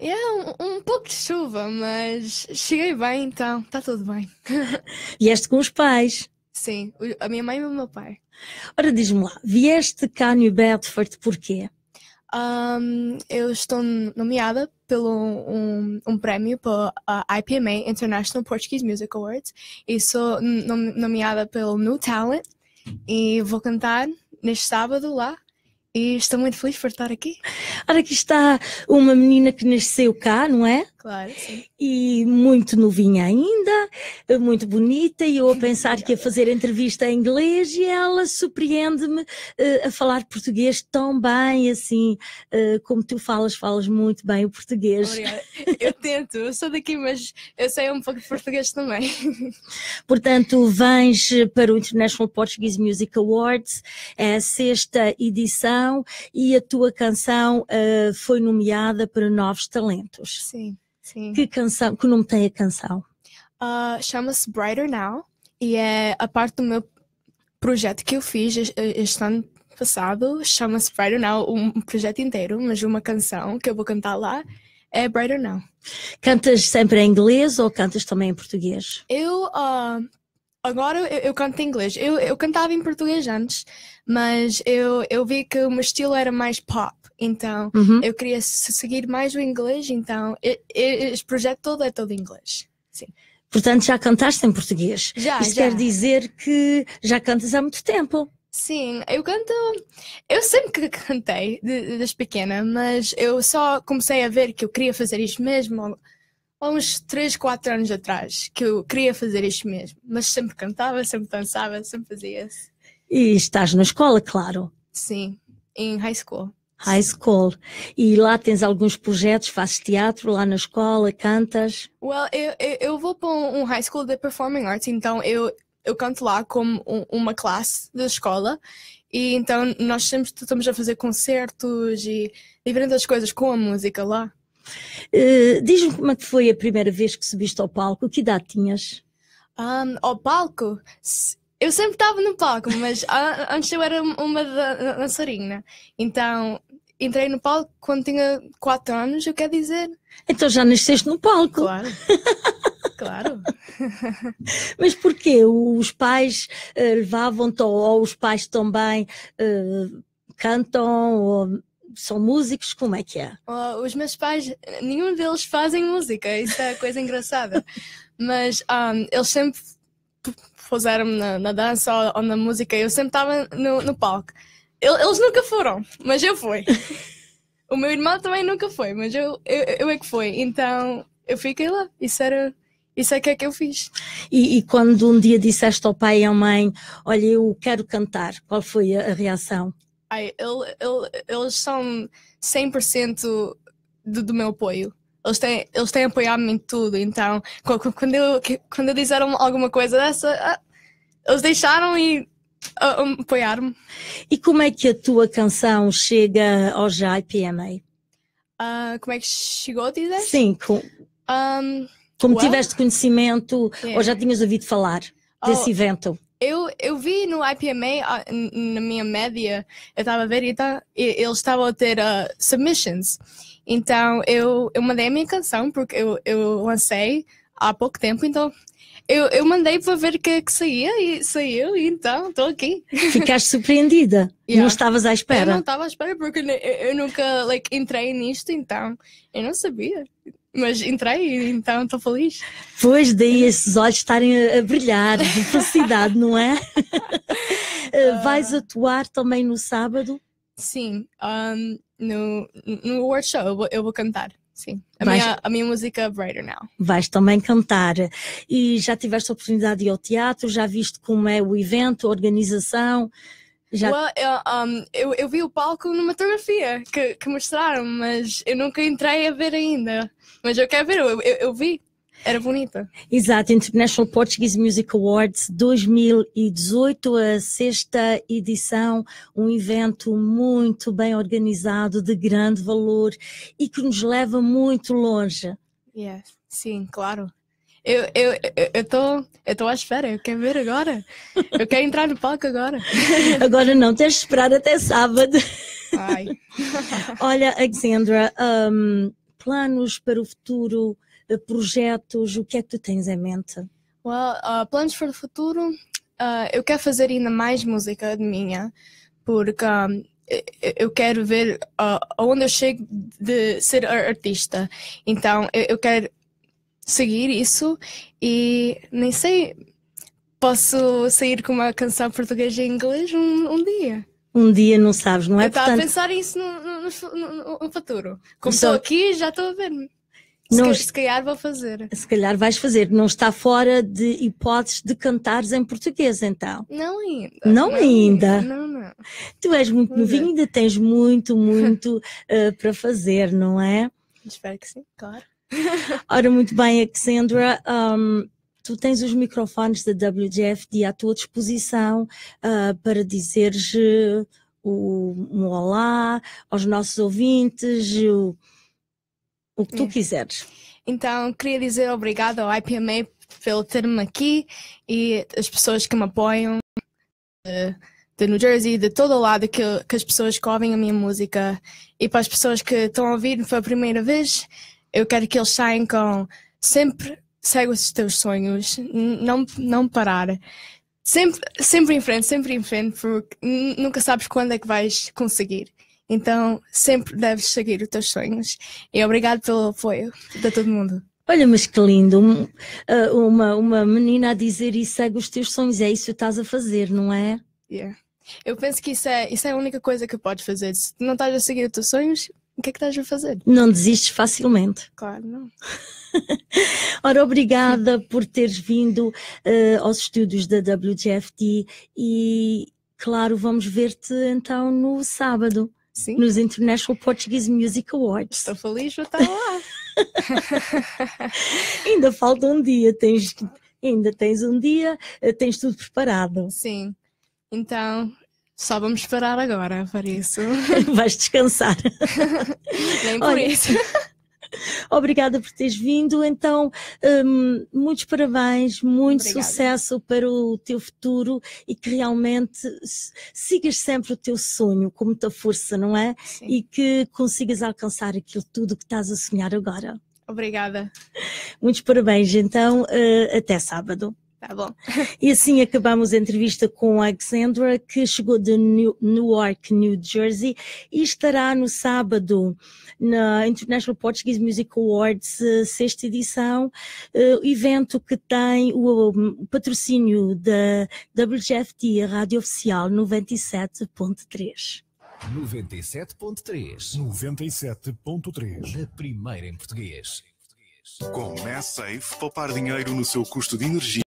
É, um, um, pouco de chuva, mas cheguei bem, então está tudo bem. Vieste com os pais? Sim, a minha mãe e o meu pai. Ora, diz-me lá, vieste cá no Bedford porquê? Um, eu estou nomeada pelo um, um prémio para a IPMA, International Portuguese Music Awards, e sou nomeada pelo New Talent, e vou cantar neste sábado lá e estou muito feliz por estar aqui. Ora, aqui está uma menina que nasceu cá, não é? Claro, sim. E muito novinha ainda, muito bonita, e eu a pensar que ia fazer entrevista em inglês e ela surpreende-me uh, a falar português tão bem, assim, uh, como tu falas, falas muito bem o português. Obrigada. eu tento, eu sou daqui, mas eu sei um pouco de português também. Portanto, vens para o International Portuguese Music Awards, é a sexta edição, e a tua canção uh, foi nomeada para novos talentos. Sim, sim. Que canção, que nome tem a canção? Uh, Chama-se Brighter Now e é a parte do meu projeto que eu fiz eh, este ano passado chama-se Brighter Now, um projeto inteiro, mas uma canção que eu vou cantar lá é Brighter Now. Cantas sempre em inglês ou cantas também em português? Eu, uh, agora eu, eu, canto em inglês. Eu, eu cantava em português antes, mas eu, eu vi que o meu estilo era mais pop. Então, uhum. eu queria seguir mais o inglês, então, este projeto todo é todo em inglês. Sim. Portanto, já cantaste em português. Já, Isto já. quer dizer que já cantas há muito tempo. Sim, eu canto. Eu sempre cantei desde pequena, mas eu só comecei a ver que eu queria fazer isto mesmo há uns 3, 4 anos atrás, que eu queria fazer isto mesmo, mas sempre cantava, sempre dançava, sempre fazia isso. E estás na escola, claro. Sim, em high school. High School. E lá tens alguns projetos, fazes teatro lá na escola, cantas? Well, eu, eu, eu vou para um High School de Performing Arts, então eu eu canto lá como um, uma classe da escola e então nós sempre estamos a fazer concertos e diferentes coisas com a música lá. Uh, Diz-me como é que foi a primeira vez que subiste ao palco, que idade tinhas? Um, ao palco? Eu sempre estava no palco, mas antes eu era uma dançarina. Então entrei no palco quando tinha 4 anos, eu quero dizer. Então já nasceste no palco. Claro. Mas porquê? Os pais eh, levavam-te ou, os pais também eh, cantam ou são músicos? Como é que é? Oh, os meus pais, nenhum deles fazem música, isso é coisa engraçada. Mas um, ah, eles sempre puseram-me na, na, dança ou, ou, na música, eu sempre estava no, no palco. Eles nunca foram, mas eu fui. O meu irmão também nunca foi, mas eu, eu, eu é que fui. Então eu fiquei lá. Isso era isso é que é que eu fiz. E, e, quando um dia disseste ao pai e à mãe, olha, eu quero cantar, qual foi a, a reação? Ai, ele, ele, eles são 100% do, do meu apoio. Eles têm, eles têm apoiado-me em tudo. Então, quando eu, quando eu disseram alguma coisa dessa, ah, eles deixaram e uh, apoiaram-me. E como é que a tua canção chega ao JPMA? Uh, ah, como é que chegou, dizes? Sim, com... Um, como tiveste conhecimento yeah. É. ou já tinhas ouvido falar desse oh. evento? eu, eu vi no IPMA, ah, na minha média, eu estava a ver e tá, eles estavam a ter uh, submissions. Então eu, eu mandei a minha canção, porque eu, eu lancei há pouco tempo, então eu, eu mandei para ver que, que saía e saiu, e então estou aqui. Ficaste surpreendida? yeah. Não estavas à espera? Eu não estava à espera, porque eu, eu nunca like, entrei nisto, então eu não sabia. Mas entrei, então estou feliz. Pois, daí esses olhos estarem a brilhar de felicidade, não é? Uh... Vais atuar também no sábado? Sim, um, no, no workshop eu vou, eu vou cantar. Sim, a, Vais... minha, a minha música é Brighter Now. Vais também cantar. E já tiveste a oportunidade de ir ao teatro, já viste como é o evento, a organização, já... Well, eu, é, um, eu, eu, vi o palco numa fotografia que, que mostraram, mas eu nunca entrei a ver ainda. Mas eu quero ver, eu, eu, eu vi. Era bonita. Exato, International Portuguese Music Awards 2018, a sexta edição, um evento muito bem organizado, de grande valor e que nos leva muito longe. Sim, claro. Eu, eu, eu, tô, eu tô à espera, eu quero ver agora. Eu quero entrar no palco agora. Agora não, tens de esperar até sábado. Ai. Olha, Alexandra, um, planos para o futuro, eh, projetos, o que é que tu tens em mente? Well, uh, planos para o futuro, uh, eu quero fazer ainda mais música de minha, porque um, eu quero ver uh, ah, onde eu chego de ser artista. Então, eu quero seguir isso e nem sei, posso sair com uma canção portuguesa em inglês um, um dia. Um dia não sabes, não é? Eu estava Portanto... a pensar isso no, no, no, no futuro. Como estou aqui, já estou a ver-me. Se, não, se calhar vou fazer. Se calhar vais fazer. Não está fora de hipóteses de cantares em português, então. Não ainda. Não, não ainda. Não, não. Tu és muito não novinho, ainda tens muito, muito uh, para fazer, não é? Espero que sim, claro. Ora, muito bem, Alexandra. Um, tu tens os microfones da WGFD à tua disposição uh, para dizeres eh, o, um olá aos nossos ouvintes, o, o que tu é. quiseres. Então, queria dizer obrigado ao IPMA pelo ter-me aqui e as pessoas que me apoiam de, eh, de New Jersey, de todo o lado que, que as pessoas que ouvem a minha música. E para as pessoas que estão a ouvir pela primeira vez, eu quero que eles saiam com sempre segue os teus sonhos, não, não parar. Sempre, sempre em frente, sempre em frente, porque nunca sabes quando é que vais conseguir. Então, sempre deves seguir os teus sonhos. E obrigado pelo apoio de todo mundo. Olha, mas que lindo, ah, uma, uma menina a dizer e segue os teus sonhos, é isso que estás a fazer, não é? Yeah. Eu penso que isso é, isso é a única coisa que podes fazer. Se não estás a seguir os teus sonhos, o que é que estás a fazer? Não desistes facilmente. Claro, não. Ora, obrigada por teres vindo uh, aos estúdios da WGFT e, claro, vamos ver-te então no sábado. Sim. Nos International Portuguese Music Awards. Estou feliz, vou estar lá. ainda falta um dia, tens, ainda tens um dia, eh, tens tudo preparado. Sim. Então, só vamos parar agora, para isso. Vais descansar. Nem por Olha, isso. Obrigada por teres vindo. Então, um, muitos parabéns, muito Obrigada. sucesso para o teu futuro e que realmente sigas sempre o teu sonho com muita força, não é? Sim. E que consigas alcançar aquilo tudo que estás a sonhar agora. Obrigada. Muitos parabéns. Então, uh, até sábado. Tá bom. E assim acabamos a entrevista com a Alexandra, que chegou de New, Newark, New Jersey, e estará no sábado na International Portuguese Music Awards, eh, sexta edição, eh, evento que tem o, patrocínio da WGFT, a Rádio Oficial 97.3. 97.3 97.3 A primeira em português. Com a poupar dinheiro no seu custo de energia.